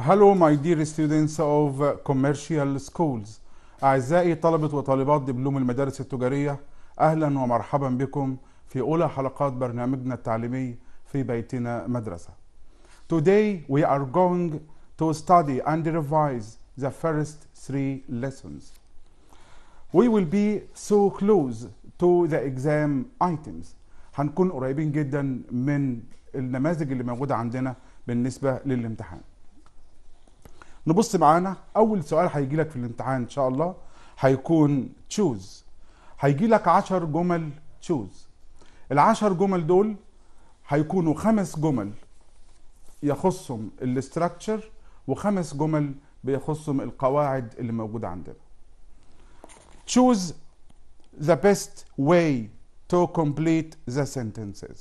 Hello my dear students of uh, commercial schools أعزائي طلبة وطالبات دبلوم المدارس التجارية أهلا ومرحبا بكم في أولى حلقات برنامجنا التعليمي في بيتنا مدرسة Today we are going to study and revise the first three lessons We will be so close to the exam items هنكون قريبين جدا من النماذج اللي موجودة عندنا بالنسبة للامتحان نبص معانا اول سؤال هيجي لك في الامتحان ان شاء الله هيكون تشوز هيجي لك 10 جمل تشوز 10 جمل دول هيكونوا خمس جمل يخصهم الاستراكشر وخمس جمل بيخصهم القواعد اللي موجودة عندنا choose the best way to complete the sentences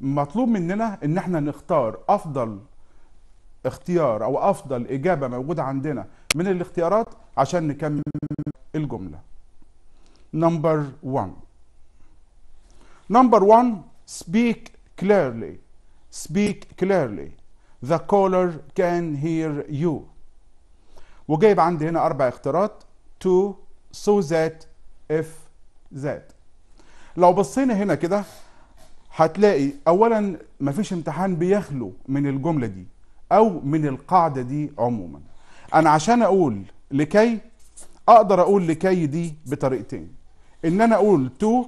مطلوب مننا ان احنا نختار افضل اختيار او افضل اجابه موجوده عندنا من الاختيارات عشان نكمل الجمله. نمبر 1 نمبر 1 speak clearly speak clearly the caller can hear you وجايب عندي هنا اربع اختيارات to so that if that لو بصينا هنا كده هتلاقي اولا مفيش امتحان بيخلو من الجمله دي او من القاعده دي عموما انا عشان اقول لكي اقدر اقول لكي دي بطريقتين ان انا اقول تو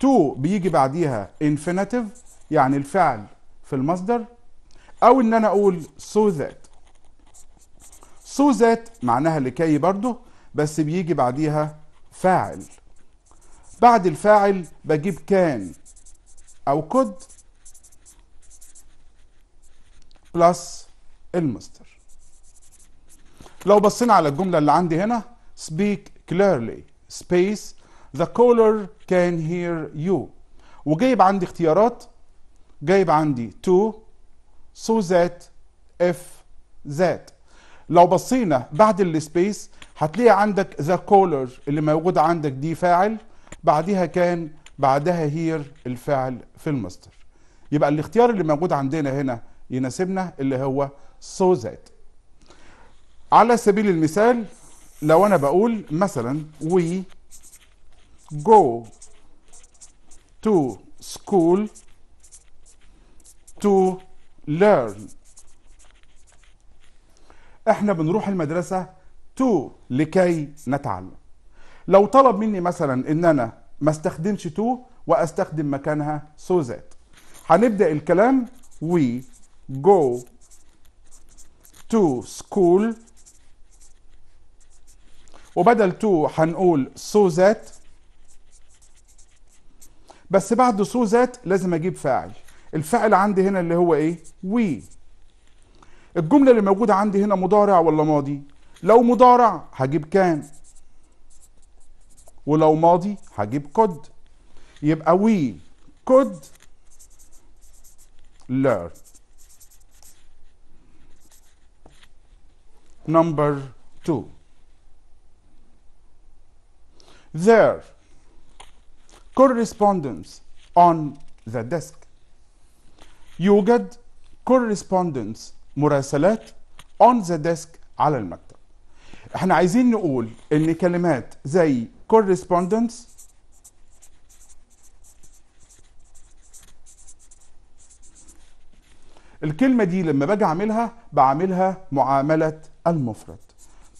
تو بيجي بعديها انفينيتيف يعني الفعل في المصدر او ان انا اقول سو ذات سو ذات معناها لكي برضه بس بيجي بعديها فاعل بعد الفاعل بجيب كان او كود بلس المستر لو بصينا على الجملة اللي عندي هنا speak clearly space the caller can hear you وجايب عندي اختيارات جايب عندي to so that if that لو بصينا بعد السبيس هتلاقي عندك ذا caller اللي موجود عندك دي فاعل بعدها كان بعدها هير الفاعل في المصدر يبقى الاختيار اللي موجود عندنا هنا يناسبنا اللي هو so that على سبيل المثال لو انا بقول مثلا we go to school to learn احنا بنروح المدرسة to لكي نتعلم لو طلب مني مثلا ان انا ما استخدمش to واستخدم مكانها so that هنبدأ الكلام we go to school وبدل to هنقول so that بس بعد so that لازم اجيب فاعل الفاعل عندي هنا اللي هو ايه we الجملة اللي موجودة عندي هنا مضارع ولا ماضي لو مضارع هجيب كان ولو ماضي هجيب could يبقى we could learn number two. There, correspondence on the desk. يوجد correspondence مراسلات on the desk على المكتب احنا عايزين نقول ان كلمات زي correspondence الكلمة دي لما باجي اعملها بعملها معاملة المفرد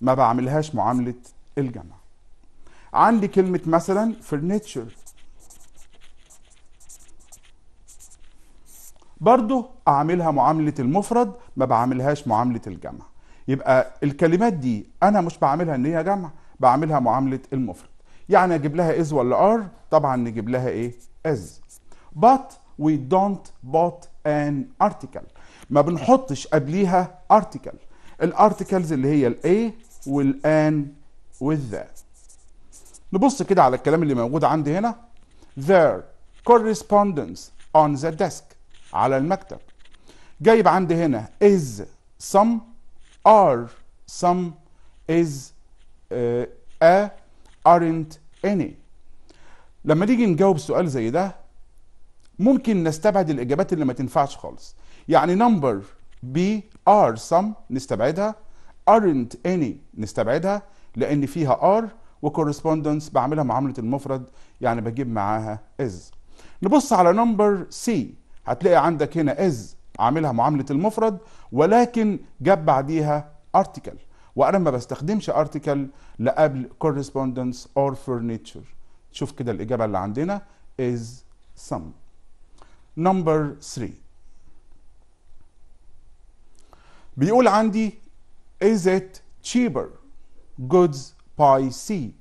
ما بعملهاش معاملة الجمع عندي كلمة مثلا فرنتشر برضو أعملها معاملة المفرد ما بعملهاش معاملة الجمع يبقى الكلمات دي أنا مش بعملها إن هي جمع بعملها معاملة المفرد يعني أجيب لها إز ولا آر طبعا نجيب لها إيه إز but we don't bought an article ما بنحطش قبليها article الارتكلز اللي هي الاي والان والذا نبص كده على الكلام اللي موجود عندي هنا their correspondence on the desk على المكتب جايب عندي هنا is some are some is uh, a aren't any لما نيجي نجاوب سؤال زي ده ممكن نستبعد الاجابات اللي ما تنفعش خالص يعني نمبر بي ار سم نستبعدها ارنت اني نستبعدها لأن فيها ار وكورسبوندنس بعملها معاملة المفرد يعني بجيب معاها از نبص على نمبر سي هتلاقي عندك هنا از عاملها معاملة المفرد ولكن جاب بعديها ارتكل وأنا ما بستخدمش ارتكل لقبل كورسبوندنس اور فرنيتشر شوف كده الإجابة اللي عندنا از سم نمبر 3 بيقول عندي is it cheaper goods by sea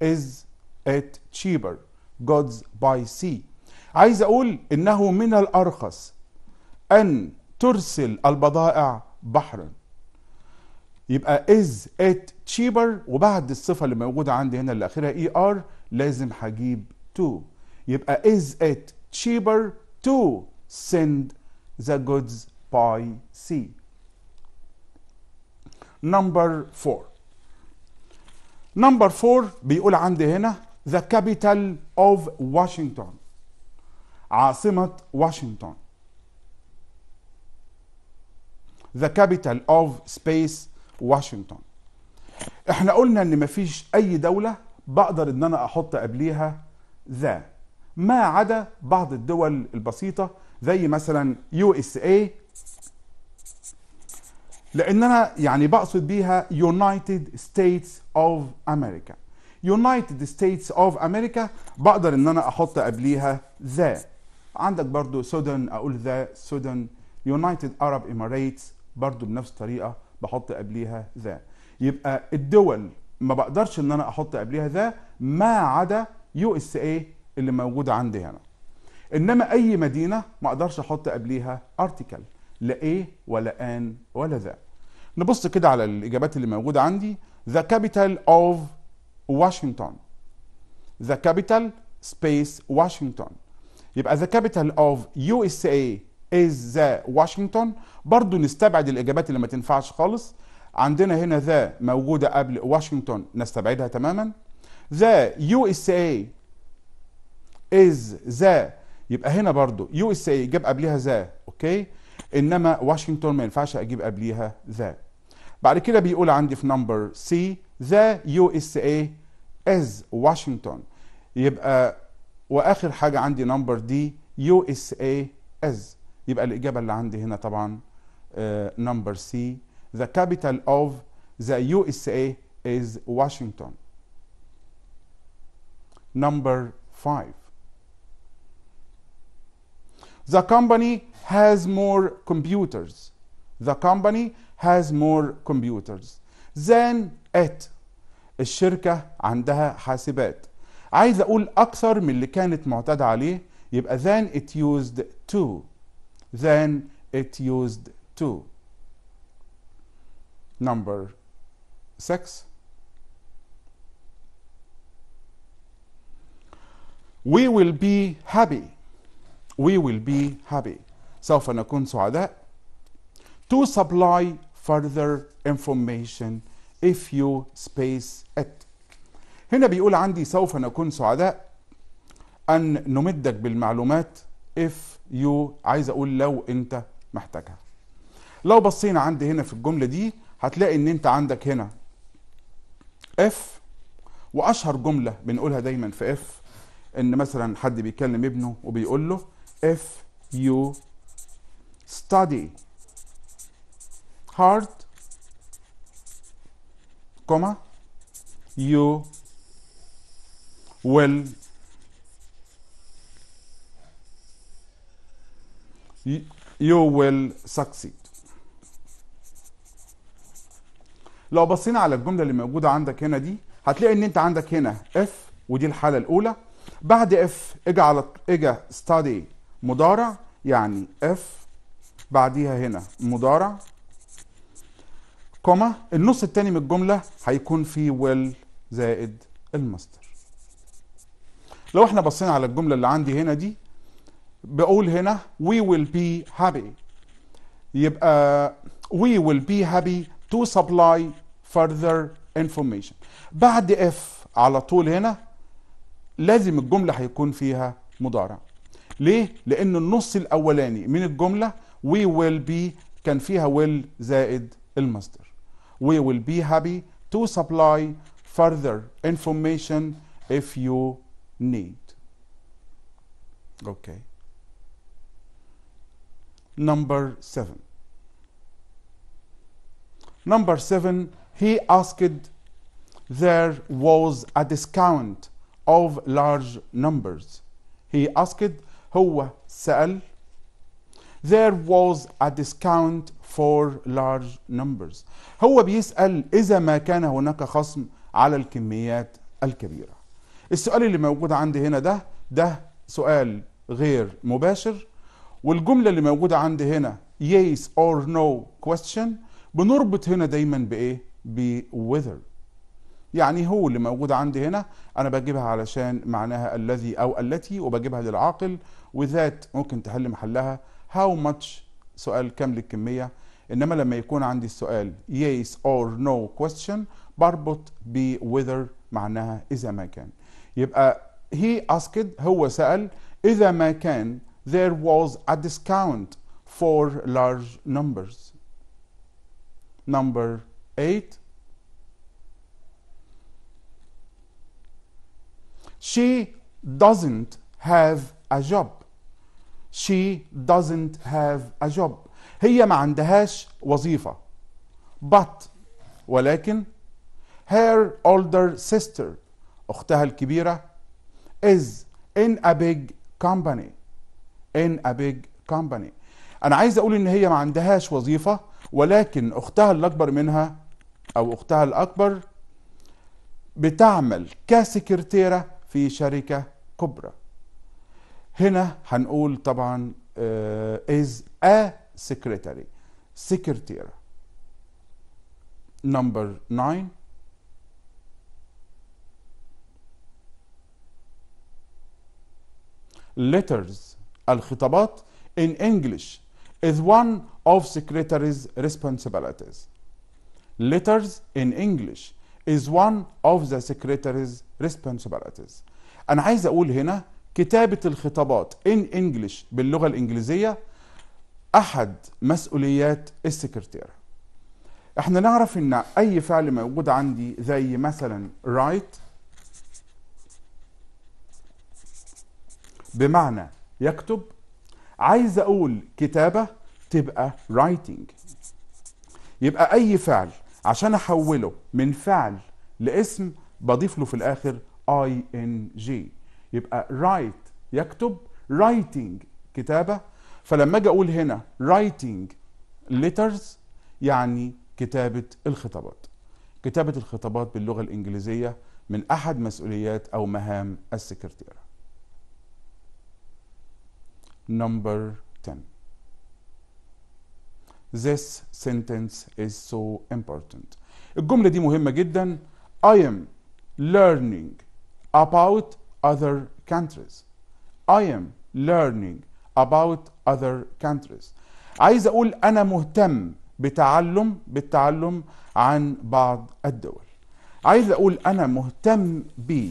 is it cheaper goods by sea عايز اقول انه من الارخص ان ترسل البضائع بحرا يبقى is it cheaper وبعد الصفة اللي موجودة عندي هنا اللي اخرها er لازم هجيب to يبقى is it cheaper to send the goods by sea نمبر 4 نمبر 4 بيقول عندي هنا ذا كابيتال اوف واشنطن عاصمة واشنطن ذا كابيتال اوف سبيس واشنطن احنا قلنا ان مفيش اي دولة بقدر ان انا احط قبليها ذا ما عدا بعض الدول البسيطة زي مثلا يو اس اي لان انا يعني بقصد بيها يونايتد ستيتس اوف امريكا يونايتد ستيتس اوف امريكا بقدر ان انا احط قبليها ذا عندك برضو سودان اقول ذا سودان يونايتد ارب اماريتس برضو بنفس الطريقه بحط قبليها ذا يبقى الدول ما بقدرش ان انا احط قبليها ذا ما عدا يو اس اي اللي موجوده عندي هنا انما اي مدينه ما اقدرش احط قبليها ارتكل لا ايه ولا ان ولا ذا نبص كده على الاجابات اللي موجوده عندي the capital of واشنطن the capital space واشنطن يبقى the capital of USA is the Washington برضو نستبعد الاجابات اللي ما تنفعش خالص عندنا هنا ذا موجودة قبل واشنطن نستبعدها تماما ذا USA is ذا يبقى هنا برضو USA جاب قبلها ذا اوكي انما واشنطن ما ينفعش اجيب قبليها ذا بعد كده بيقول عندي في نمبر سي ذا يو اس اي از واشنطن يبقى واخر حاجه عندي نمبر دي يو اس اي از يبقى الاجابه اللي عندي هنا طبعا آه، نمبر سي ذا كابيتال اوف ذا يو اس اي از واشنطن نمبر 5 The company has more computers the company has more computers than at الشركة عندها حاسبات عايز أقول أكثر من اللي كانت معتاد عليه يبقى than it used to than it used to number 6 we will be happy we will be happy سوف نكون سعداء to supply further information if you space it هنا بيقول عندي سوف نكون سعداء أن نمدك بالمعلومات if you عايز أقول لو أنت محتاجها لو بصينا عندي هنا في الجملة دي هتلاقي أن أنت عندك هنا if وأشهر جملة بنقولها دايما في if ان مثلا حد بيكلم ابنه وبيقول له if you study hard كوما you will you will succeed لو بصينا على الجمله اللي موجوده عندك هنا دي هتلاقي ان انت عندك هنا اف ودي الحاله الاولى بعد اف اجى على اجى ستادي مضارع يعني اف بعديها هنا مضارع كوما النص التاني من الجملة هيكون فيه ويل زائد المصدر لو احنا بصينا على الجملة اللي عندي هنا دي بقول هنا we will be happy يبقى we will be happy to supply further information بعد اف على طول هنا لازم الجملة هيكون فيها مضارع ليه؟ لأن النص الأولاني من الجملة we will be كان فيها will زائد المصدر we will be happy to supply further information if you need. Okay. Number seven. Number seven, he asked there was a discount of large numbers. He asked, هو سأل, there was a discount for large numbers هو بيسأل إذا ما كان هناك خصم على الكميات الكبيرة السؤال اللي موجود عندي هنا ده ده سؤال غير مباشر والجملة اللي موجودة عندي هنا yes or no question بنربط هنا دايما بإيه؟ ب whether يعني هو اللي موجود عندي هنا أنا بجيبها علشان معناها الذي أو التي وبجيبها للعاقل وذات ممكن تحل محلها how much سؤال كم للكمية انما لما يكون عندي السؤال yes or no question بربط ب whether معناها اذا ما كان يبقى he asked هو سأل اذا ما كان there was a discount for large numbers number 8 she doesn't have a job she doesn't have a job هي ما عندهاش وظيفة but ولكن her older sister أختها الكبيرة is in a big company in a big company أنا عايز أقول إن هي ما عندهاش وظيفة ولكن أختها الأكبر منها أو أختها الأكبر بتعمل كسكرتيرة في شركة كبرى هنا هنقول طبعا آه، is a secretary secretary number 9 letters الخطابات in English is one of secretary's responsibilities letters in English is one of the secretary's responsibilities انا عايز اقول هنا كتابة الخطابات in English باللغة الانجليزية احد مسؤوليات السكرتيره احنا نعرف ان اي فعل موجود عندي زي مثلا write بمعنى يكتب عايز اقول كتابه تبقى writing يبقى اي فعل عشان احوله من فعل لاسم بضيف له في الاخر جي يبقى write يكتب writing كتابه فلما اجي اقول هنا writing letters يعني كتابة الخطابات كتابة الخطابات باللغة الإنجليزية من أحد مسؤوليات أو مهام السكرتيرة نمبر 10 This sentence is so important الجملة دي مهمة جدا I am learning about other countries I am learning about other countries عايز اقول انا مهتم بتعلم بالتعلم عن بعض الدول عايز اقول انا مهتم ب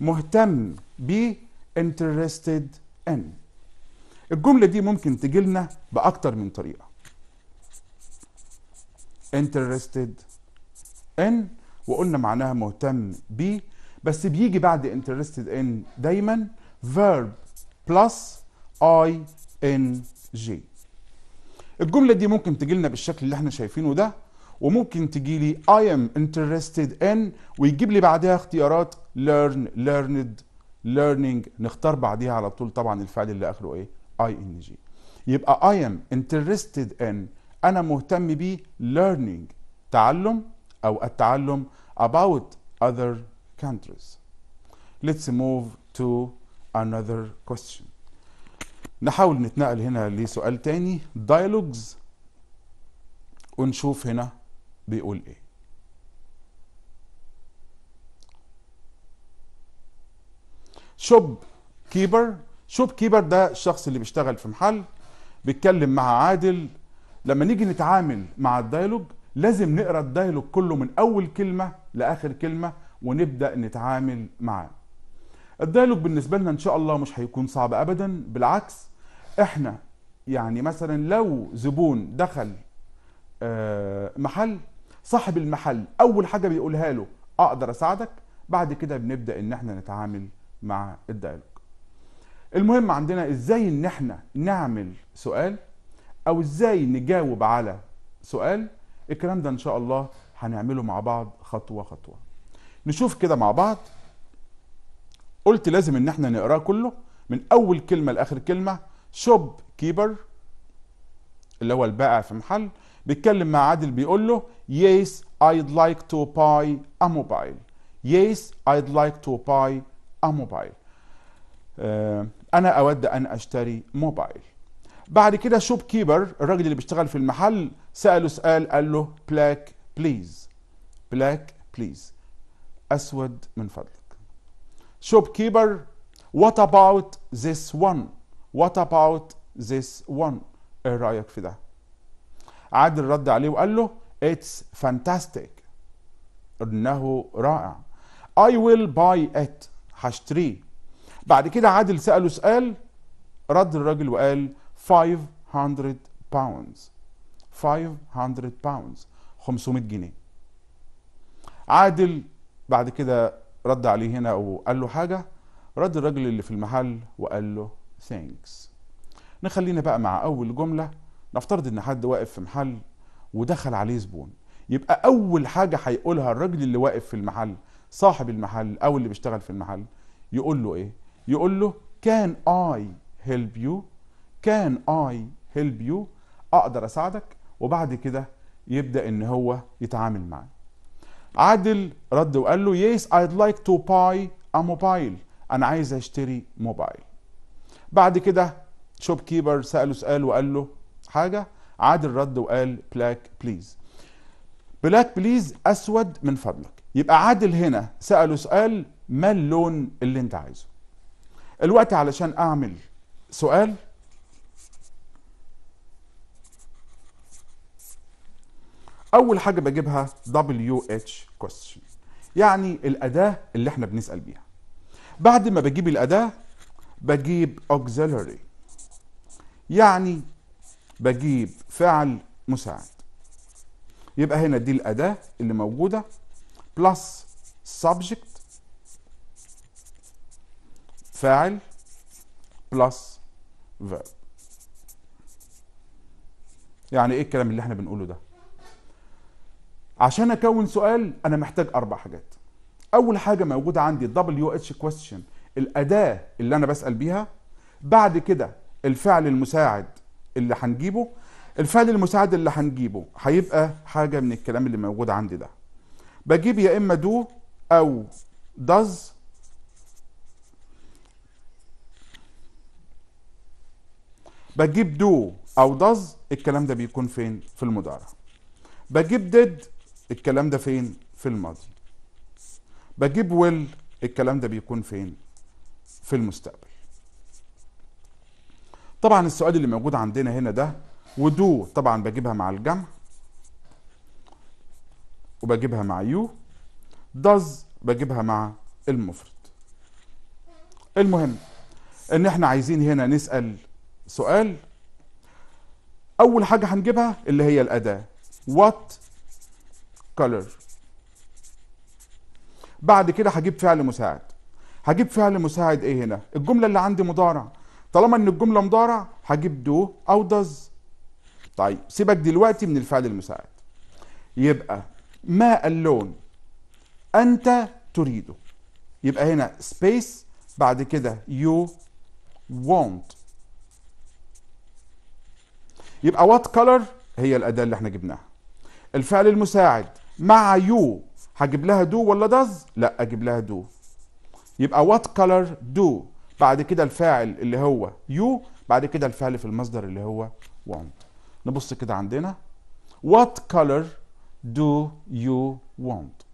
مهتم ب interested in الجملة دي ممكن تجي لنا بأكتر من طريقة interested in وقلنا معناها مهتم ب بس بيجي بعد interested in دايما verb plus اي ان جي الجمله دي ممكن تجي لنا بالشكل اللي احنا شايفينه ده وممكن تجي لي I am interested in ويجيب لي بعدها اختيارات learn learned learning نختار بعديها على طول طبعا الفعل اللي اخره ايه جي يبقى I am interested in انا مهتم بيه learning تعلم او التعلم about other countries let's move to another question نحاول نتنقل هنا لسؤال تاني دايلوجز ونشوف هنا بيقول ايه شوب كيبر شوب كيبر ده الشخص اللي بيشتغل في محل بيتكلم مع عادل لما نيجي نتعامل مع الدايلوج لازم نقرا الدايلوج كله من اول كلمه لاخر كلمه ونبدا نتعامل معاه الديالوج بالنسبه لنا ان شاء الله مش هيكون صعب ابدا بالعكس احنا يعني مثلا لو زبون دخل آه، محل صاحب المحل اول حاجه بيقولها له اقدر اساعدك بعد كده بنبدا ان احنا نتعامل مع الديالوج المهم عندنا ازاي ان احنا نعمل سؤال او ازاي نجاوب على سؤال الكلام ده ان شاء الله هنعمله مع بعض خطوه خطوه نشوف كده مع بعض قلت لازم ان احنا نقراه كله من اول كلمه لاخر كلمه شوب كيبر اللي هو البائع في محل بيتكلم مع عادل بيقول له يس ايد لايك تو باي ا موبايل يس ايد لايك تو باي ا موبايل انا اود ان اشتري موبايل بعد كده شوب كيبر الراجل اللي بيشتغل في المحل ساله سؤال قال له بلاك بليز بلاك بليز اسود من فضلك shopkeeper what about this one what about this one ايه رايك في ده عادل رد عليه وقال له it's fantastic انه رائع I will buy it هشتريه بعد كده عادل سأله سؤال رد الراجل وقال 500 pounds 500 pounds 500 جنيه عادل بعد كده رد عليه هنا او قال له حاجه رد الراجل اللي في المحل وقال له ثانكس نخلينا بقى مع اول جمله نفترض ان حد واقف في محل ودخل عليه زبون يبقى اول حاجه هيقولها الراجل اللي واقف في المحل صاحب المحل او اللي بيشتغل في المحل يقول له ايه يقول له كان اي هيلب يو كان اي هيلب يو اقدر اساعدك وبعد كده يبدا ان هو يتعامل معاك عادل رد وقال له يس ايد لايك تو باي ا موبايل أنا عايز أشتري موبايل بعد كده شوب كيبر سأله سؤال وقال له حاجة عادل رد وقال بلاك بليز بلاك بليز أسود من فضلك يبقى عادل هنا سأله سؤال ما اللون اللي انت عايزه الوقت علشان أعمل سؤال اول حاجه بجيبها WH question يعني الاداه اللي احنا بنسال بيها بعد ما بجيب الاداه بجيب auxiliary يعني بجيب فعل مساعد يبقى هنا دي الاداه اللي موجوده بلس subject فاعل بلس verb يعني ايه الكلام اللي احنا بنقوله ده عشان اكون سؤال انا محتاج اربع حاجات اول حاجه موجوده عندي الدبليو اتش كويستشن الاداه اللي انا بسال بيها بعد كده الفعل المساعد اللي هنجيبه الفعل المساعد اللي هنجيبه هيبقى حاجه من الكلام اللي موجود عندي ده بجيب يا اما دو او داز بجيب دو او داز الكلام ده بيكون فين في المضارع بجيب ديد الكلام ده فين في الماضي بجيب ويل الكلام ده بيكون فين في المستقبل طبعا السؤال اللي موجود عندنا هنا ده ودو طبعا بجيبها مع الجمع وبجيبها مع يو داز بجيبها مع المفرد المهم ان احنا عايزين هنا نسأل سؤال اول حاجة هنجيبها اللي هي الاداة وات color بعد كده هجيب فعل مساعد هجيب فعل مساعد ايه هنا الجملة اللي عندي مضارع طالما ان الجملة مضارع هجيب دو او دز طيب سيبك دلوقتي من الفعل المساعد يبقى ما اللون انت تريده يبقى هنا سبيس بعد كده يو want يبقى وات كلر هي الاداة اللي احنا جبناها الفعل المساعد مع يو هجيب لها دو ولا داز لا اجيب لها دو يبقى وات كلر دو بعد كده الفاعل اللي هو يو بعد كده الفعل في المصدر اللي هو want نبص كده عندنا وات كلر do you want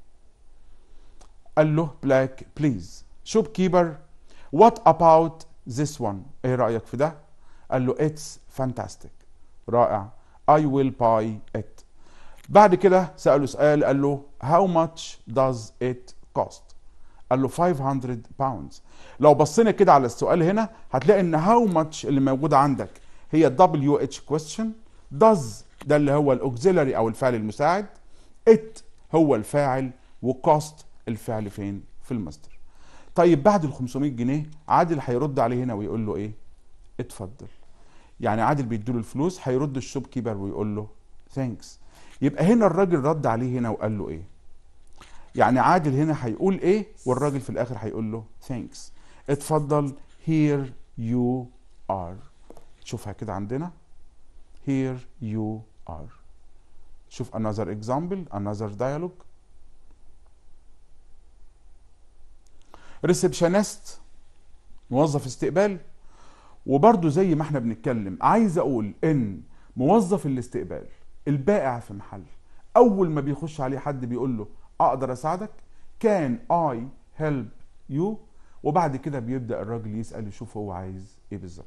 قال له black please شوب كيبر what about this one ايه رأيك في ده قال له it's fantastic رائع I will buy it بعد كده سأله سؤال قال له how much does it cost قال له 500 باوندز لو بصينا كده على السؤال هنا هتلاقي ان how much اللي موجوده عندك هي دبليو اتش كويستشن ده اللي هو الاوكسيلري او الفعل المساعد it هو الفاعل وكوست الفعل فين في المصدر طيب بعد ال 500 جنيه عادل هيرد عليه هنا ويقول له ايه اتفضل يعني عادل بيديله الفلوس هيرد الشوب كيبر ويقول له ثانكس يبقى هنا الراجل رد عليه هنا وقال له ايه يعني عادل هنا هيقول ايه والراجل في الاخر هيقول له ثانكس اتفضل هير يو ار شوفها كده عندنا هير يو ار شوف another example another dialogue ريسبشنست موظف استقبال وبرضه زي ما احنا بنتكلم عايز اقول ان موظف الاستقبال البائع في محل اول ما بيخش عليه حد بيقول له اقدر اساعدك كان اي هيلب يو وبعد كده بيبدا الراجل يسال يشوف هو عايز ايه بالظبط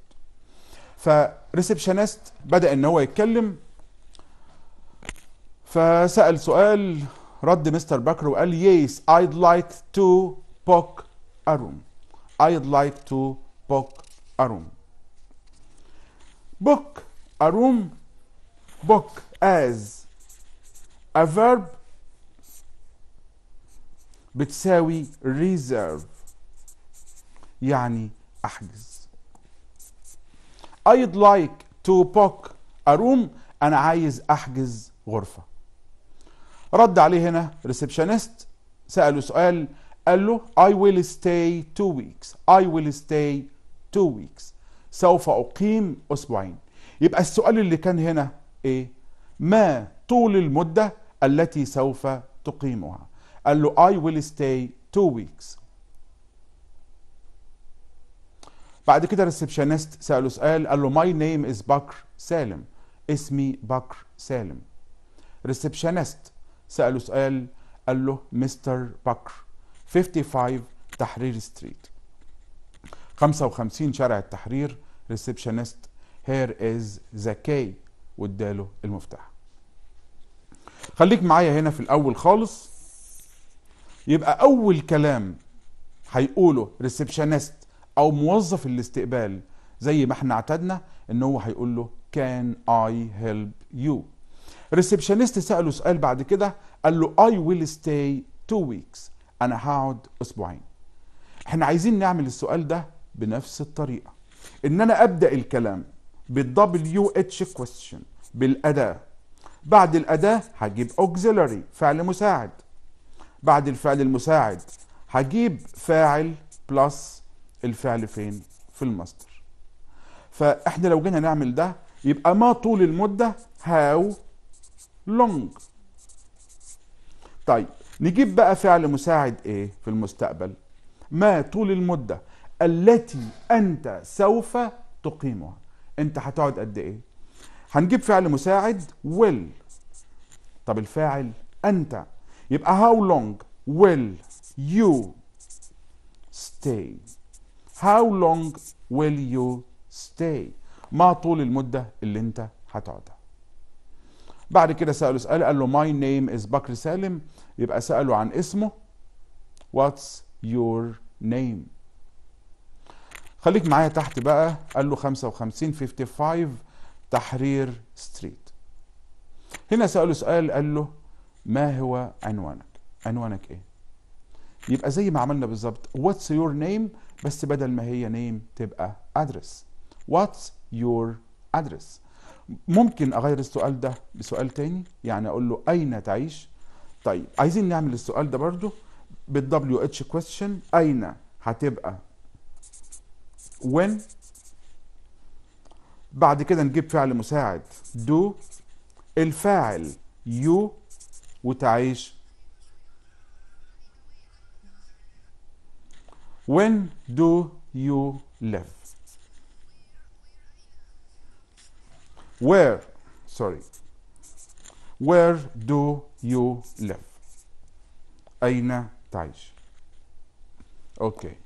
فريسبشنست بدا ان هو يتكلم فسال سؤال رد مستر باكر وقال يس ايد لايك تو بوك اروم ايد لايك تو بوك اروم بوك اروم book as a verb بتساوي reserve يعني احجز I'd like to book a room انا عايز احجز غرفه رد عليه هنا ريسبشنست ساله سؤال قال له I will stay two weeks I will stay two weeks سوف أقيم أسبوعين يبقى السؤال اللي كان هنا ايه ما طول المدة التي سوف تقيمها قال له I will stay two weeks بعد كده الريسبشنست سأله سؤال قال له my name is بكر سالم اسمي بكر سالم ريسبشنست سأله سؤال قال له مستر بكر 55 تحرير ستريت 55 شارع التحرير ريسبشنست هير از ذا كيك واداله المفتاح خليك معايا هنا في الاول خالص يبقى اول كلام هيقوله ريسبشنست او موظف الاستقبال زي ما احنا اعتدنا ان هو هيقول له كان اي هيلب يو الريسبشنست ساله سؤال بعد كده قال له اي ويل ستاي تو ويكس انا هقعد اسبوعين احنا عايزين نعمل السؤال ده بنفس الطريقه ان انا ابدا الكلام بالدبليو اتش كويستشن بالاداه بعد الاداه هجيب auxiliary فعل مساعد بعد الفعل المساعد هجيب فاعل بلس الفعل فين في الماستر فاحنا لو جينا نعمل ده يبقى ما طول المده هاو لونج طيب نجيب بقى فعل مساعد ايه في المستقبل ما طول المده التي انت سوف تقيمها انت هتقعد قد ايه هنجيب فعل مساعد will طب الفاعل انت يبقى how long will you stay how long will you stay ما طول المدة اللي انت هتقعدها بعد كده سأله سؤال قال له my name is بكر سالم يبقى سأله عن اسمه what's your name خليك معايا تحت بقى قال له 55 55 تحرير ستريت هنا سأله سؤال قال له ما هو عنوانك عنوانك ايه يبقى زي ما عملنا بالظبط واتس يور نيم بس بدل ما هي نيم تبقى ادرس واتس يور ادرس ممكن اغير السؤال ده بسؤال تاني يعني اقول له اين تعيش طيب عايزين نعمل السؤال ده برضو بالدبليو اتش كويستشن اين هتبقى when بعد كده نجيب فعل مساعد do الفاعل you وتعيش when do you live where sorry where do you live أين تعيش أوكي okay.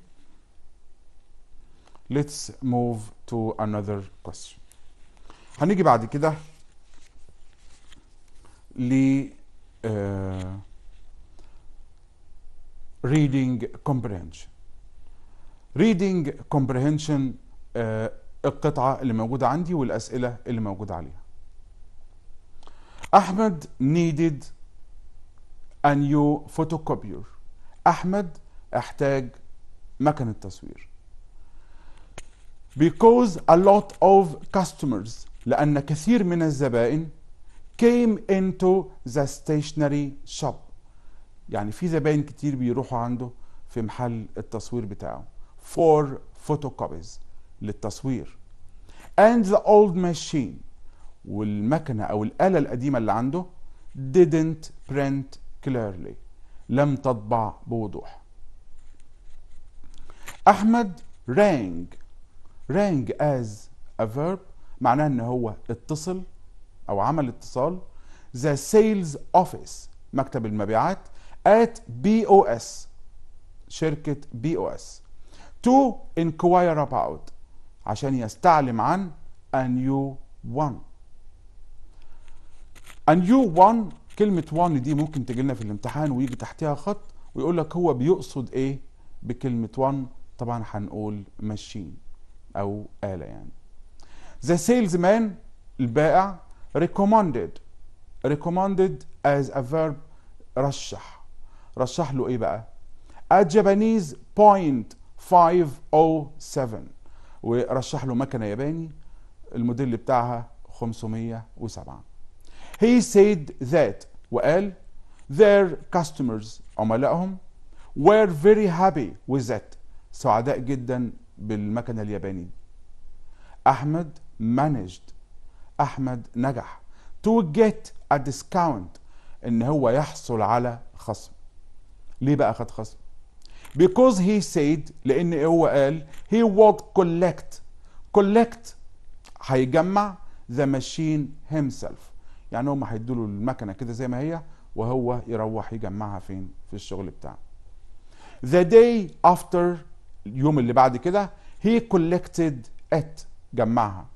let's move to another question هنيجي بعد كده ل uh, reading comprehension reading comprehension uh, القطعة اللي موجودة عندي والأسئلة اللي موجودة عليها أحمد needed a new photocopier أحمد احتاج مكنة تصوير because a lot of customers لأن كثير من الزبائن came into the stationery shop يعني في زبائن كتير بيروحوا عنده في محل التصوير بتاعه for photocopies للتصوير and the old machine والمكنة أو الآلة القديمة اللي عنده didn't print clearly لم تطبع بوضوح أحمد rang rang as a verb معناه ان هو اتصل او عمل اتصال the sales office مكتب المبيعات at BOS شركة BOS to inquire about عشان يستعلم عن a new one a new one كلمة one دي ممكن تجي لنا في الامتحان ويجي تحتها خط ويقول لك هو بيقصد ايه بكلمة one طبعا هنقول ماشين او آلة يعني The salesman البائع recommended recommended as a verb رشح رشح له ايه بقى a Japanese point 507 ورشح له مكنة ياباني الموديل بتاعها 507 He said that وقال their customers عملائهم were very happy with that سعداء جدا بالمكنه الياباني احمد مانجد احمد نجح تو جيت a discount ان هو يحصل على خصم ليه بقى خد خصم because he said لان هو قال he would collect collect هيجمع the machine himself يعني هم هيدوا له المكنه كده زي ما هي وهو يروح يجمعها فين في الشغل بتاعه the day after اليوم اللي بعد كده هي كولكتد ات جمعها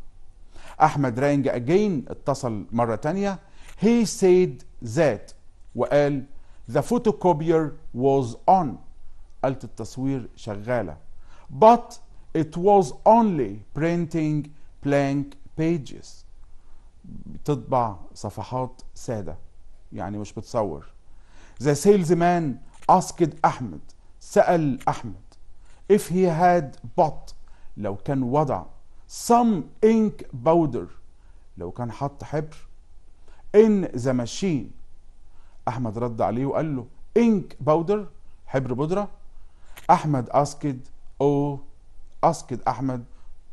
احمد رانج اجين اتصل مره تانية هي سيد ذات وقال the photocopier was on قالت التصوير شغالة but it was only printing blank pages بتطبع صفحات سادة يعني مش بتصور the salesman asked أحمد سأل أحمد if he had bought لو كان وضع some ink powder لو كان حط حبر in the machine أحمد رد عليه وقال له ink powder حبر بودرة أحمد asked oh asked أحمد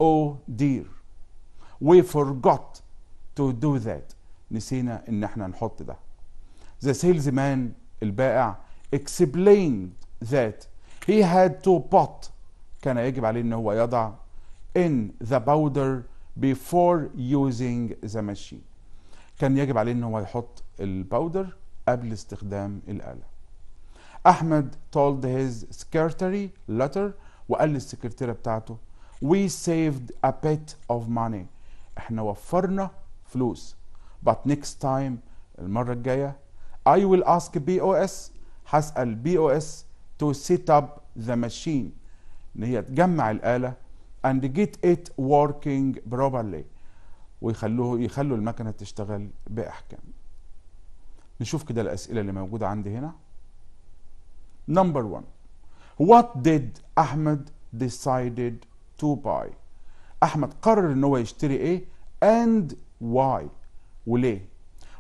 oh dear we forgot to do that نسينا ان احنا نحط ده the salesman البائع explained that He had to put كان يجب عليه ان هو يضع in the powder before using the machine كان يجب عليه ان هو يحط الباودر قبل استخدام الآلة أحمد told his secretary letter وقال للسكرتيرة بتاعته we saved a bit of money احنا وفرنا فلوس but next time المرة الجاية I will ask BOS هسأل BOS to set up the machine ان هي تجمع الاله and get it working properly ويخلوه يخلوا المكنه تشتغل باحكام نشوف كده الاسئله اللي موجوده عندي هنا number 1 what did احمد decided to buy احمد قرر ان هو يشتري ايه and why وليه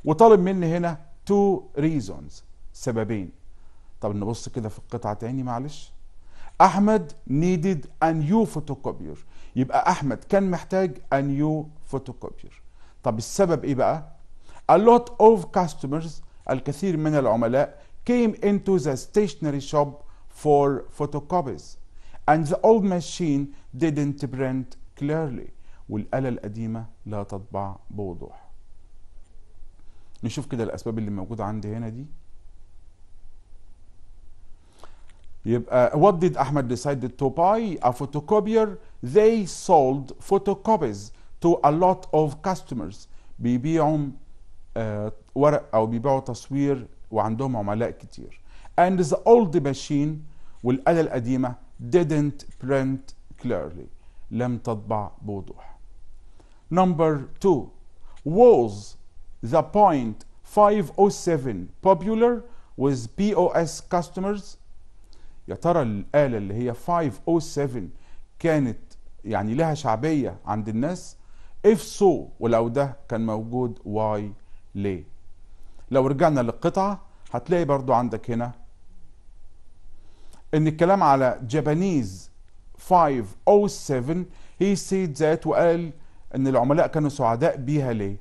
وطالب مني هنا two reasons سببين طب نبص كده في القطعه تاني معلش احمد needed a new photocopier يبقى احمد كان محتاج a new photocopier طب السبب ايه بقى a lot of customers الكثير من العملاء came into the stationery shop for photocopies and the old machine didn't print clearly والآلة القديمة لا تطبع بوضوح نشوف كده الأسباب اللي موجودة عندي هنا دي يبقى uh, what did Ahmed decided to buy a photocopier they sold photocopies to a lot of customers بيبيعوا uh, ورق او بيبيعوا تصوير وعندهم عملاء كتير and the old machine والآلة القديمة didn't print clearly لم تطبع بوضوح number two was the point 507 popular with POS customers يا ترى الآلة اللي هي 507 كانت يعني لها شعبية عند الناس اف سو ولو ده كان موجود واي ليه لو رجعنا للقطعة هتلاقي برضو عندك هنا ان الكلام على جابانيز 507 هي سيد ذات وقال ان العملاء كانوا سعداء بيها ليه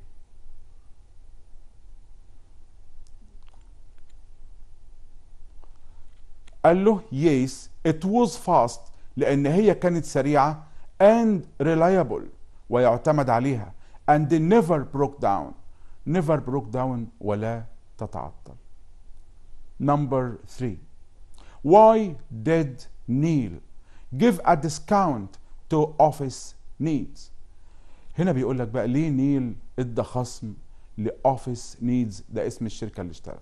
قال له yes it was fast لأن هي كانت سريعة and reliable ويعتمد عليها and never broke down never broke down ولا تتعطل Number three, why did Neil give a discount to office needs? هنا بيقول لك بقى ليه نيل ادى خصم لأوفيس نيدز ده اسم الشركة اللي اشترت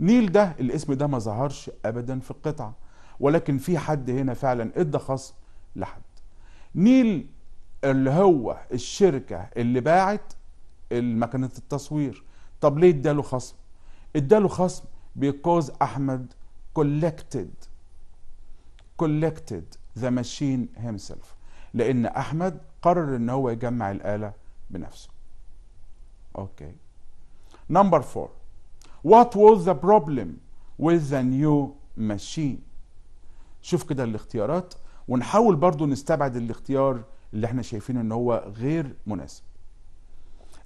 نيل ده الاسم ده ما ظهرش ابدا في القطعه ولكن في حد هنا فعلا ادى خصم لحد نيل اللي هو الشركه اللي باعت مكنه التصوير طب ليه اداله خصم اداله خصم بيكوز احمد كولكتد كولكتد ذا ماشين هيمسلف لان احمد قرر ان هو يجمع الاله بنفسه اوكي نمبر 4 What was the problem with the new machine شوف كده الاختيارات ونحاول برضو نستبعد الاختيار اللي احنا شايفينه ان هو غير مناسب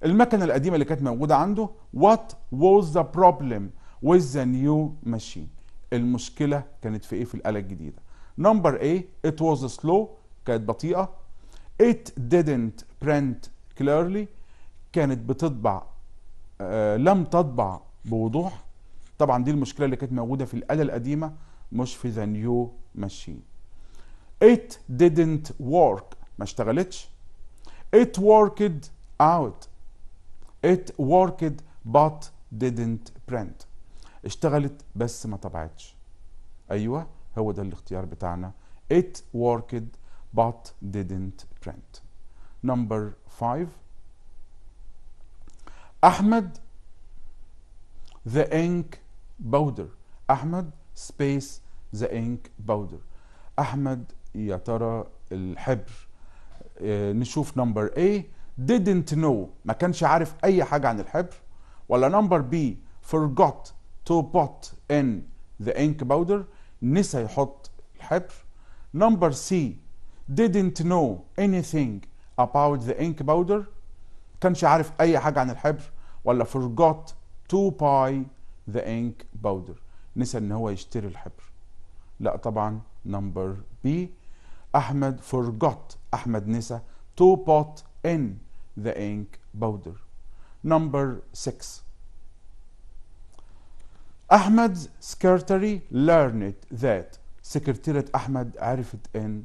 المكنة القديمة اللي كانت موجودة عنده What was the problem with the new machine المشكلة كانت في ايه في الآلة الجديدة نمبر A It was slow كانت بطيئة It didn't print clearly كانت بتطبع آه لم تطبع بوضوح طبعا دي المشكله اللي كانت موجوده في الاله القديمه مش في ذا نيو ماشين it didn't work ما اشتغلتش it worked out it worked but didn't print اشتغلت بس ما طبعتش ايوه هو ده الاختيار بتاعنا it worked but didn't print number 5 احمد ذا انك باودر احمد سبيس ذا انك باودر احمد يا ترى الحبر آه، نشوف نمبر A didn't know ما كانش عارف اي حاجه عن الحبر ولا نمبر بي forgot to put in the ink powder نسى يحط الحبر نمبر C didn't know anything about the ink powder كانش عارف اي حاجه عن الحبر ولا forgot to باي ذا انك باودر نسى ان هو يشتري الحبر لا طبعا نمبر بي احمد forgot احمد نسى to بوت ان ذا انك باودر نمبر 6 احمد secretary learned that سكرتيرة احمد عرفت ان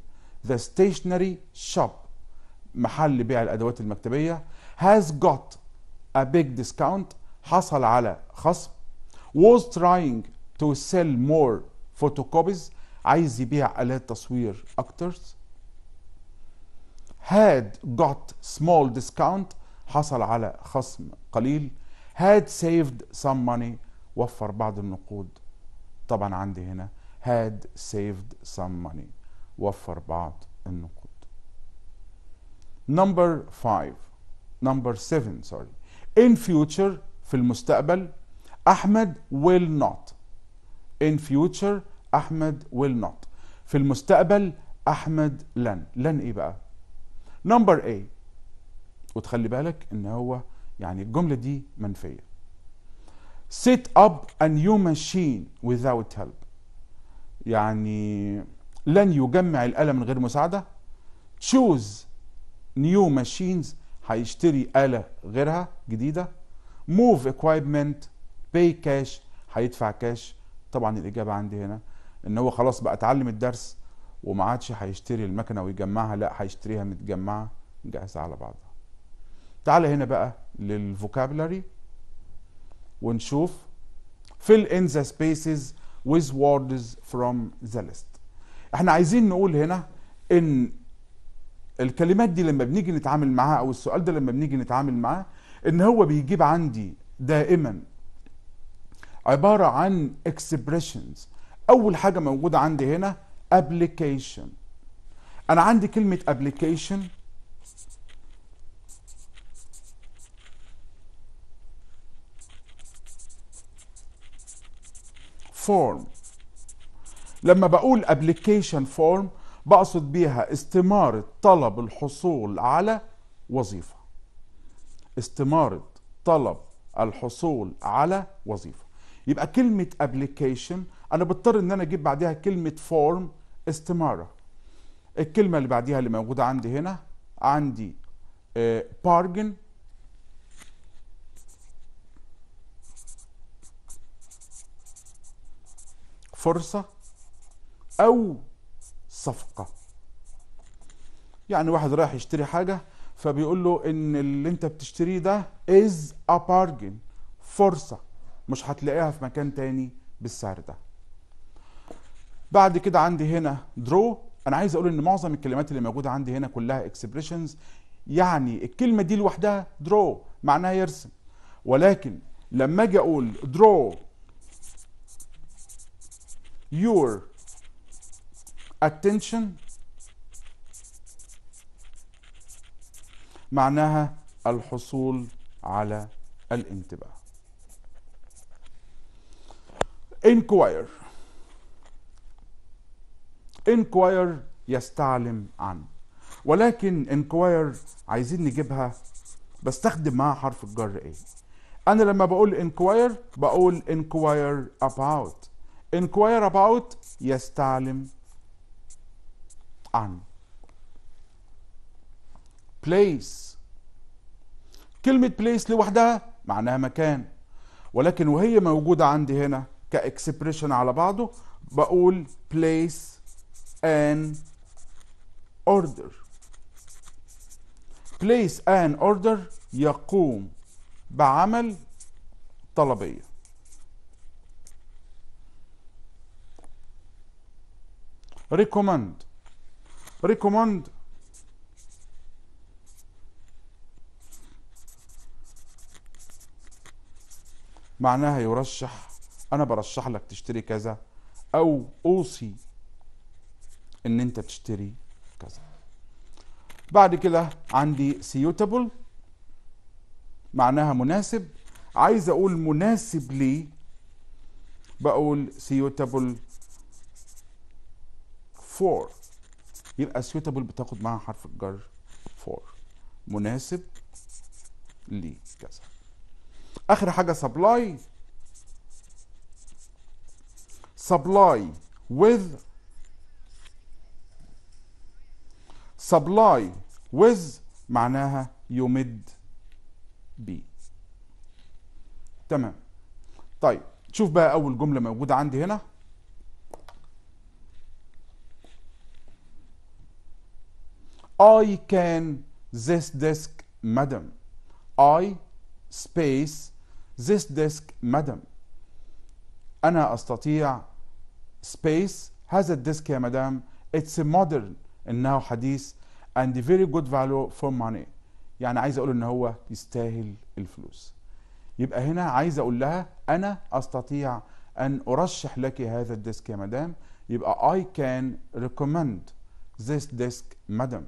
the stationery shop محل بيع الادوات المكتبيه has got a big discount حصل على خصم was trying to sell more photocopies عايز يبيع آلات تصوير أكتر had got small discount حصل على خصم قليل had saved some money وفر بعض النقود طبعا عندي هنا had saved some money وفر بعض النقود number five number seven sorry in future في المستقبل أحمد will not in future أحمد will not في المستقبل أحمد لن لن إيه بقى نمبر A وتخلي بالك إن هو يعني الجملة دي منفية set up a new machine without help يعني لن يجمع الآلة من غير مساعدة choose new machines هيشتري آلة غيرها جديدة موف اكويبمنت باي كاش هيدفع كاش طبعا الاجابه عندي هنا ان هو خلاص بقى اتعلم الدرس وما عادش هيشتري المكنه ويجمعها لا هيشتريها متجمعه جاهزه على بعضها تعال هنا بقى للفوكابلري ونشوف fill in the spaces with words from the list احنا عايزين نقول هنا ان الكلمات دي لما بنيجي نتعامل معاها او السؤال ده لما بنيجي نتعامل معاه ان هو بيجيب عندي دائما عبارة عن اكسبريشنز اول حاجة موجودة عندي هنا ابلكيشن انا عندي كلمة ابلكيشن فورم لما بقول ابلكيشن فورم بقصد بيها استمارة طلب الحصول على وظيفة استمارة طلب الحصول على وظيفة يبقى كلمة ابلكيشن انا بضطر ان انا اجيب بعدها كلمة فورم استمارة الكلمة اللي بعديها اللي موجودة عندي هنا عندي بارجن آه، فرصة أو صفقة يعني واحد رايح يشتري حاجة فبيقول له ان اللي انت بتشتريه ده از ا بارجن فرصه مش هتلاقيها في مكان تاني بالسعر ده بعد كده عندي هنا درو انا عايز اقول ان معظم الكلمات اللي موجوده عندي هنا كلها اكسبريشنز يعني الكلمه دي لوحدها درو معناها يرسم ولكن لما اجي اقول درو يور اتنشن معناها الحصول على الانتباه inquire inquire يستعلم عن ولكن inquire عايزين نجيبها بستخدم معاها حرف الجر ايه انا لما بقول inquire بقول inquire about inquire about يستعلم عن بليس كلمة بليس لوحدها معناها مكان ولكن وهي موجودة عندي هنا كإكسبريشن على بعضه بقول place and order place and order يقوم بعمل طلبية recommend recommend معناها يرشح انا برشح لك تشتري كذا او اوصي ان انت تشتري كذا بعد كده عندي سيوتابل معناها مناسب عايز اقول مناسب لي بقول سيوتابل فور يبقى سيوتابل بتاخد معاها حرف الجر فور مناسب لي كذا اخر حاجه سبلاي سبلاي with سبلاي with معناها يمد بي تمام طيب شوف بقى اول جمله موجوده عندي هنا I can this desk madam I space this desk madam أنا أستطيع space هذا الديسك يا مدام it's modern إنه حديث and very good value for money يعني عايز أقول إن هو يستاهل الفلوس يبقى هنا عايز أقول لها أنا أستطيع أن أرشح لك هذا الديسك يا مدام يبقى I can recommend this desk madam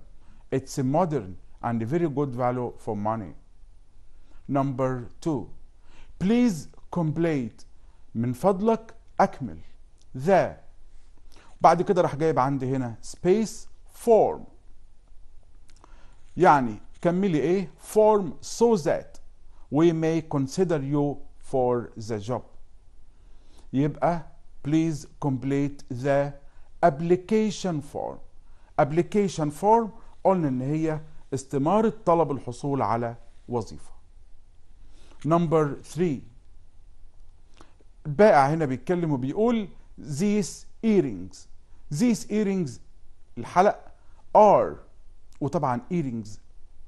it's modern and very good value for money number two Please complete من فضلك أكمل the بعد كده راح جايب عندي هنا space form يعني كملي ايه form so that we may consider you for the job يبقى please complete the application form application form قلنا ان هي استمارة طلب الحصول على وظيفة نمبر 3 البائع هنا بيتكلم وبيقول these earrings these earrings الحلق are وطبعا earrings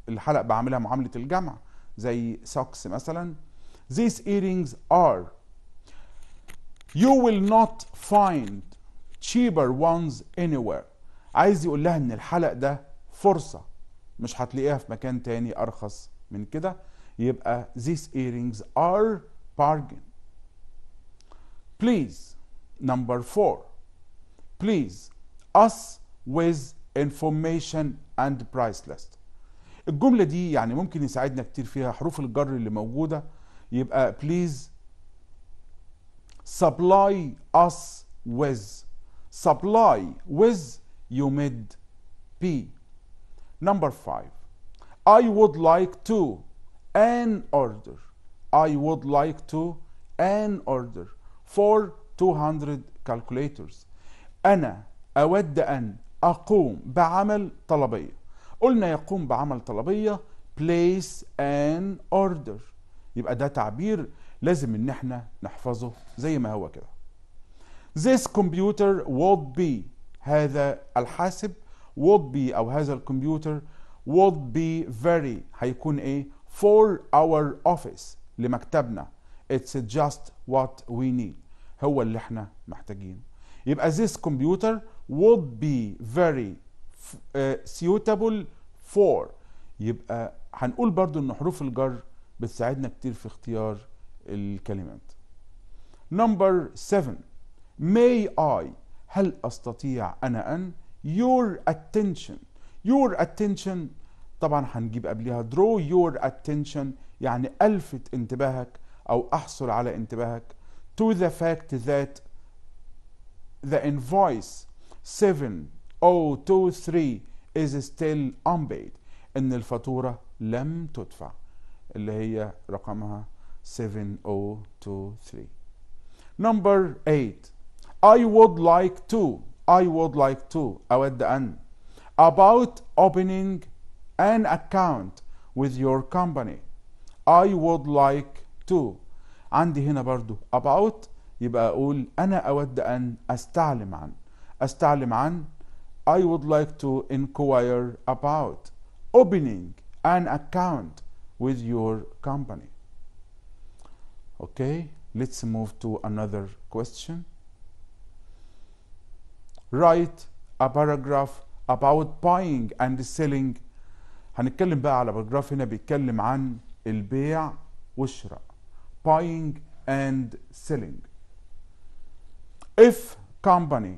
الحلق بعملها معاملة الجمع زي socks مثلا these earrings are you will not find cheaper ones anywhere عايز يقول لها ان الحلق ده فرصة مش هتلاقيها في مكان تاني ارخص من كده يبقى uh, these earrings are bargain please number four please us with information and price list الجملة دي يعني ممكن يساعدنا كتير فيها حروف الجر اللي موجودة يبقى please supply us with supply with يمد P number five I would like to an order I would like to an order for 200 calculators أنا أود أن أقوم بعمل طلبية قلنا يقوم بعمل طلبية place an order يبقى ده تعبير لازم ان احنا نحفظه زي ما هو كده this computer would be هذا الحاسب would be او هذا الكمبيوتر would be very هيكون ايه for our office لمكتبنا it's just what we need هو اللي احنا محتاجين يبقى this computer would be very uh, suitable for يبقى هنقول برضو ان حروف الجر بتساعدنا كتير في اختيار الكلمات number seven may I هل استطيع انا ان your attention your attention طبعا هنجيب قبليها draw your attention يعني الفت انتباهك او احصل على انتباهك to the fact that the invoice 7023 is still unpaid ان الفاتوره لم تدفع اللي هي رقمها 7023 number 8 I would like to I would like to أود أن about opening an account with your company I would like to عندي هنا برضو about يبقى أقول أنا أود أن أستعلم عن أستعلم عن I would like to inquire about opening an account with your company Okay let's move to another question Write a paragraph about buying and selling هنتكلم بقى على باراجراف هنا بيتكلم عن البيع والشراء buying and selling if company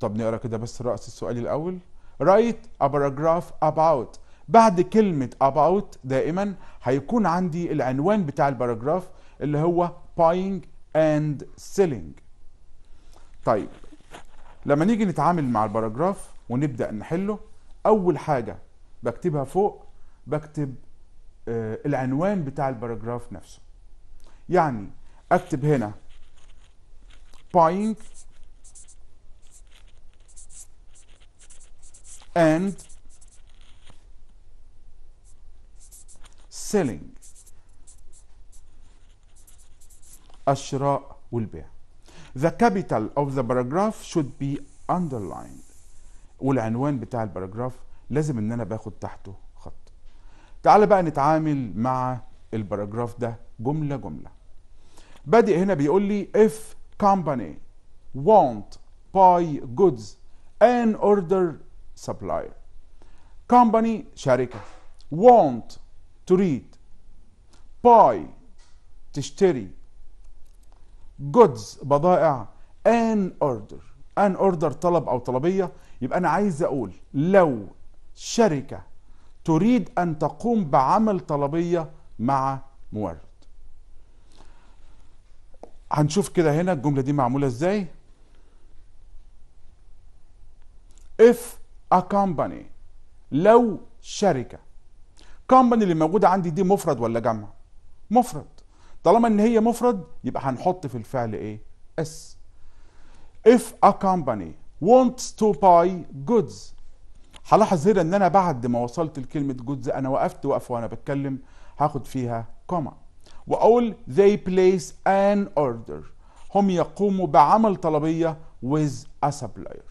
طب نقرا كده بس رأس السؤال الأول write a paragraph about بعد كلمة about دائما هيكون عندي العنوان بتاع الباراجراف اللي هو buying and selling طيب لما نيجي نتعامل مع الباراجراف ونبدأ نحله أول حاجة بكتبها فوق بكتب آه، العنوان بتاع الباراجراف نفسه يعني أكتب هنا buying and selling الشراء والبيع the capital of the paragraph should be underlined والعنوان بتاع الباراجراف لازم ان انا باخد تحته خط تعال بقى نتعامل مع الباراجراف ده جمله جمله بادئ هنا بيقول لي if company want buy goods and order supplier company شركة want تريد buy تشتري goods بضائع and order and order طلب أو طلبية يبقى أنا عايز أقول لو شركة تريد أن تقوم بعمل طلبية مع مورد هنشوف كده هنا الجملة دي معمولة إزاي if a company لو شركة company اللي موجودة عندي دي مفرد ولا جمع مفرد طالما ان هي مفرد يبقى هنحط في الفعل ايه اس if a company wants to buy goods هلاحظ هنا ان انا بعد ما وصلت لكلمة goods انا وقفت وقف وانا بتكلم هاخد فيها كوما واقول they place an order هم يقوموا بعمل طلبية with a supplier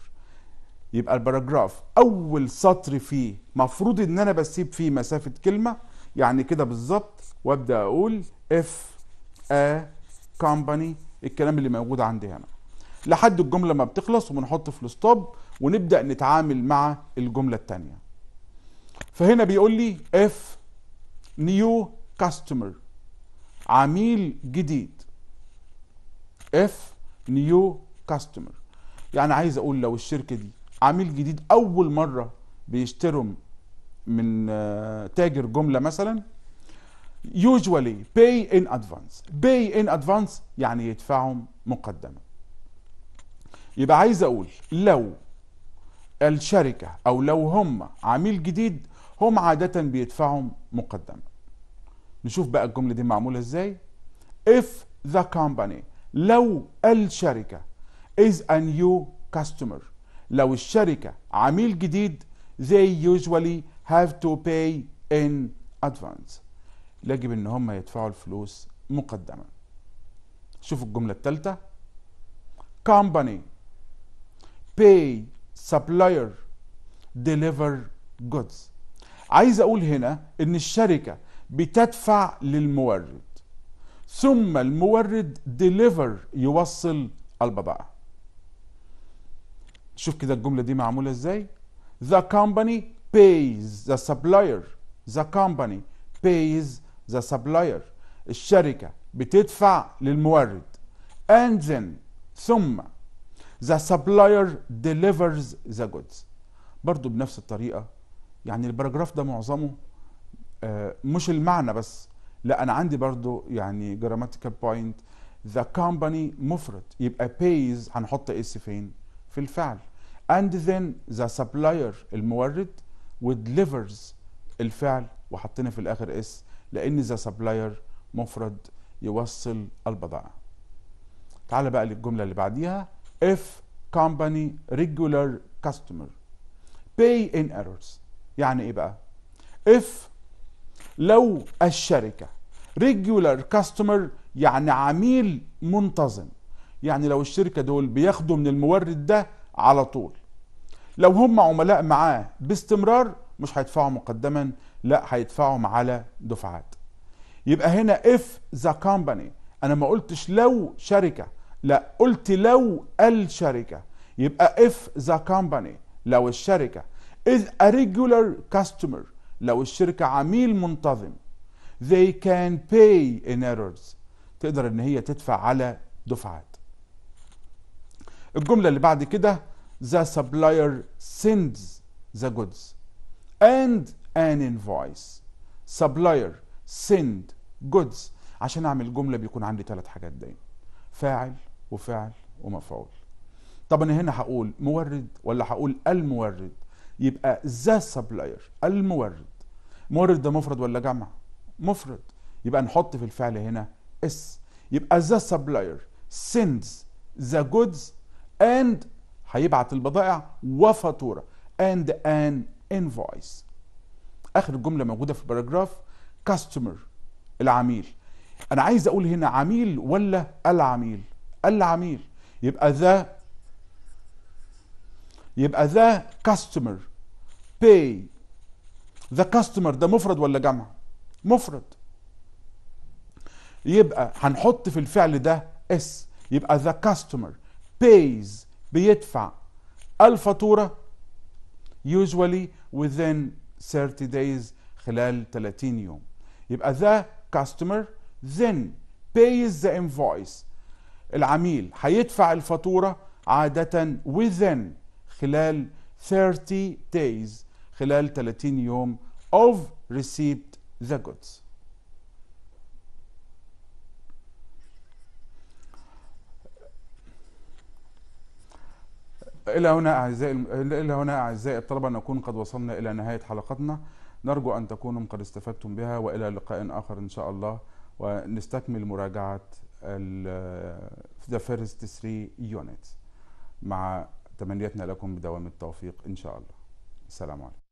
يبقى الباراجراف اول سطر فيه مفروض ان انا بسيب فيه مسافة كلمة يعني كده بالظبط وابدا اقول if a company الكلام اللي موجود عندي هنا لحد الجملة ما بتخلص وبنحط في الستوب ونبدأ نتعامل مع الجملة التانية فهنا بيقول لي if new customer عميل جديد if new customer يعني عايز اقول لو الشركة دي عميل جديد اول مرة بيشتروا من آه، تاجر جملة مثلا usually pay in advance pay in advance يعني يدفعهم مقدما يبقى عايز اقول لو الشركة او لو هم عميل جديد هم عادة بيدفعوا مقدما نشوف بقى الجملة دي معمولة ازاي if the company لو الشركة is a new customer لو الشركة عميل جديد they usually have to pay in advance يجب ان هم يدفعوا الفلوس مقدما شوف الجملة الثالثة company pay supplier deliver goods عايز اقول هنا ان الشركه بتدفع للمورد ثم المورد deliver يوصل البضائع شوف كده الجمله دي معموله ازاي the company pays the supplier the company pays the supplier الشركه بتدفع للمورد and then ثم the supplier delivers the goods برضو بنفس الطريقة يعني الباراجراف ده معظمه آه، مش المعنى بس لا أنا عندي برضو يعني جراماتيكال بوينت ذا كومباني مفرد يبقى بيز هنحط اس فين في الفعل اند ذن ذا سبلاير المورد وديليفرز الفعل وحطينا في الاخر اس لان ذا سبلاير مفرد يوصل البضائع تعال بقى للجمله اللي بعديها if company regular customer pay in errors يعني ايه بقى if لو الشركة regular customer يعني عميل منتظم يعني لو الشركة دول بياخدوا من المورد ده على طول لو هم عملاء معاه باستمرار مش هيدفعوا مقدما لا هيدفعوا على دفعات يبقى هنا if the company انا ما قلتش لو شركه لا قلت لو الشركة يبقى if the company لو الشركة is a regular customer لو الشركة عميل منتظم they can pay in errors تقدر ان هي تدفع على دفعات الجملة اللي بعد كده the supplier sends the goods and an invoice supplier send goods عشان اعمل جملة بيكون عندي ثلاث حاجات دايما فاعل وفعل ومفعول طب انا هنا هقول مورد ولا هقول المورد يبقى ذا سبلاير المورد مورد ده مفرد ولا جمع مفرد يبقى نحط في الفعل هنا اس يبقى ذا سبلاير sends the goods and هيبعت البضائع وفاتوره and an invoice اخر الجمله موجوده في الباراجراف كاستمر العميل انا عايز اقول هنا عميل ولا العميل قال يبقى ذا يبقى ذا كاستمر باي ذا كاستمر ده مفرد ولا جمع مفرد يبقى هنحط في الفعل ده اس يبقى ذا كاستمر pays بيدفع الفاتوره usually within 30 days خلال 30 يوم يبقى ذا كاستمر then pays the invoice العميل هيدفع الفاتورة عادة within خلال 30 days خلال 30 يوم of received the goods إلى هنا أعزائي إلى هنا أعزائي الطلبة نكون قد وصلنا إلى نهاية حلقتنا نرجو أن تكونوا قد استفدتم بها وإلى لقاء آخر إن شاء الله ونستكمل مراجعة ذا فيرست 3 يونتس مع تمنياتنا لكم بدوام التوفيق ان شاء الله السلام عليكم